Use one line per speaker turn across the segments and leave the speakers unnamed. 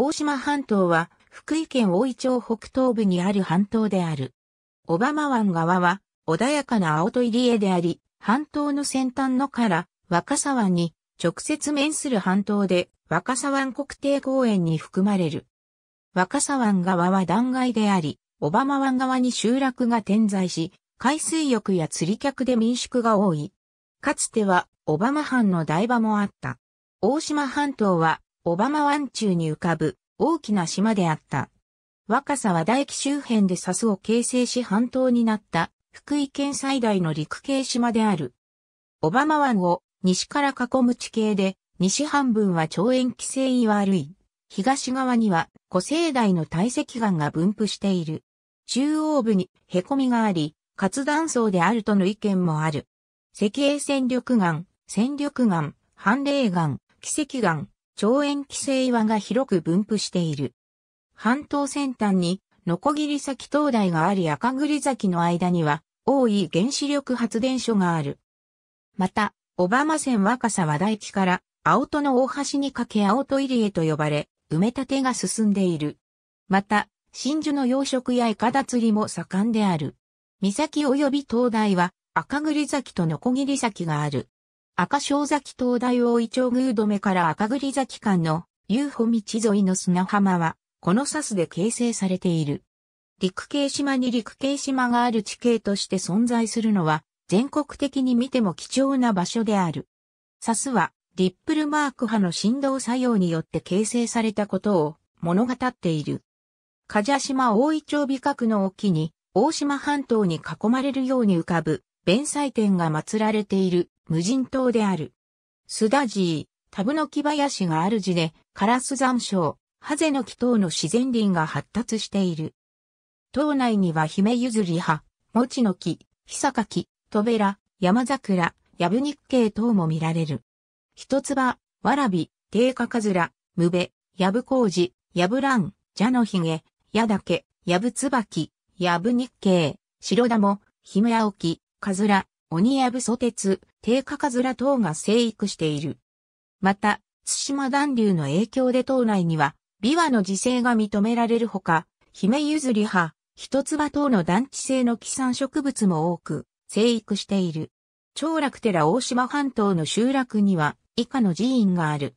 大島半島は、福井県大井町北東部にある半島である。小浜湾側は、穏やかな青と入り江であり、半島の先端のから、若狭湾に直接面する半島で、若狭湾国定公園に含まれる。若狭湾側は断崖であり、小浜湾側に集落が点在し、海水浴や釣り客で民宿が多い。かつては、小浜藩の台場もあった。大島半島は、オバマ湾中に浮かぶ大きな島であった。若狭は大気周辺でサスを形成し半島になった福井県最大の陸系島である。小浜湾を西から囲む地形で、西半分は超円規制岩類、東側には古生代の堆積岩が分布している。中央部に凹みがあり、活断層であるとの意見もある。石英戦力岩、戦力岩、寒冷岩、奇石岩、腸炎規制岩が広く分布している。半島先端に、ノコギリ崎灯台があり赤栗崎の間には、大井原子力発電所がある。また、オバマ線若狭和田駅から、青戸の大橋にかけ青戸入りへと呼ばれ、埋め立てが進んでいる。また、真珠の養殖やイカダ釣りも盛んである。岬及び灯台は、赤栗崎とノコギリ崎がある。赤小崎灯台大井町宮留から赤栗崎間の遊歩道沿いの砂浜は、このサスで形成されている。陸系島に陸系島がある地形として存在するのは、全国的に見ても貴重な場所である。サスは、リップルマーク波の振動作用によって形成されたことを物語っている。梶島大井町美角の沖に、大島半島に囲まれるように浮かぶ、弁祭天が祀られている無人島である。須田寺、タブノキ林がある地で、カラス山椒、ハゼノキ等の自然林が発達している。島内には姫譲り葉、サカの木、ベラ、ヤマザクラ、山桜、ニッ日イ等も見られる。一つ葉、ズラ、ムベ、ヤかずら、ジ、ヤブラン、ジャノヒゲ、ヤダケ、のブツバキ、ヤブニッケイ、シロ日モ、白玉、姫青木、かずら、鬼やぶソ鉄、低カカズラ等が生育している。また、津島暖流の影響で島内には、琵琶の自生が認められるほか、姫譲り葉、一葉等の団地性の寄産植物も多く、生育している。長楽寺大島半島の集落には、以下の寺院がある。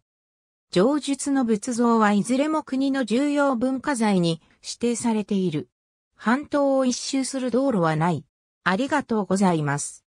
上述の仏像はいずれも国の重要文化財に指定されている。半島を一周する道路はない。ありがとうございます。